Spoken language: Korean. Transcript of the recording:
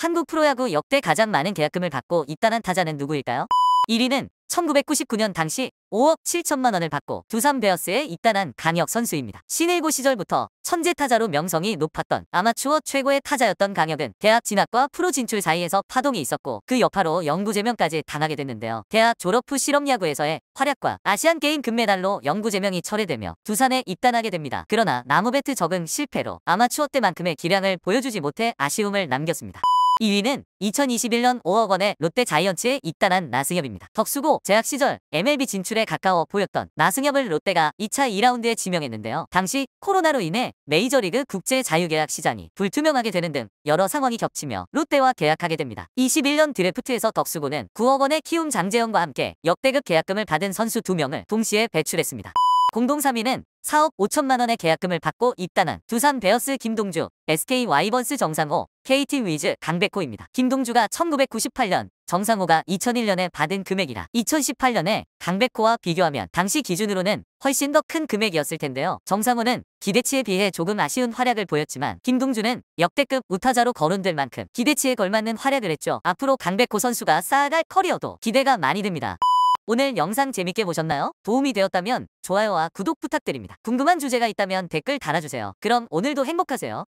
한국 프로야구 역대 가장 많은 계약금을 받고 입단한 타자는 누구일까요? 1위는 1999년 당시 5억 7천만 원을 받고 두산 베어스에 입단한 강혁 선수입니다. 신일고 시절부터 천재 타자로 명성이 높았던 아마추어 최고의 타자였던 강혁은 대학 진학과 프로 진출 사이에서 파동이 있었고 그 여파로 영구제명까지 당하게 됐는데요. 대학 졸업 후 실업야구에서의 활약과 아시안게임 금메달로 영구제명이 철회되며 두산에 입단하게 됩니다. 그러나 나무배트 적응 실패로 아마추어 때만큼의 기량을 보여주지 못해 아쉬움을 남겼습니다. 2위는 2021년 5억 원의 롯데 자이언츠에 입단한 나승엽입니다. 덕수고 재학 시절 MLB 진출에 가까워 보였던 나승엽을 롯데가 2차 2라운드에 지명했는데요. 당시 코로나로 인해 메이저리그 국제 자유계약 시장이 불투명하게 되는 등 여러 상황이 겹치며 롯데와 계약하게 됩니다. 21년 드래프트에서 덕수고는 9억 원의 키움 장재영과 함께 역대급 계약금을 받은 선수 2명을 동시에 배출했습니다. 공동 3위는 4억 5천만 원의 계약금을 받고 입단한 두산 베어스 김동주, SK 와이번스 정상호, KT 위즈 강백호입니다. 김동주가 1998년, 정상호가 2001년에 받은 금액이라 2018년에 강백호와 비교하면 당시 기준으로는 훨씬 더 큰 금액이었을 텐데요. 정상호는 기대치에 비해 조금 아쉬운 활약을 보였지만 김동주는 역대급 우타자로 거론될 만큼 기대치에 걸맞는 활약을 했죠. 앞으로 강백호 선수가 쌓아갈 커리어도 기대가 많이 됩니다. 오늘 영상 재밌게 보셨나요? 도움이 되었다면 좋아요와 구독 부탁드립니다. 궁금한 주제가 있다면 댓글 달아주세요. 그럼 오늘도 행복하세요.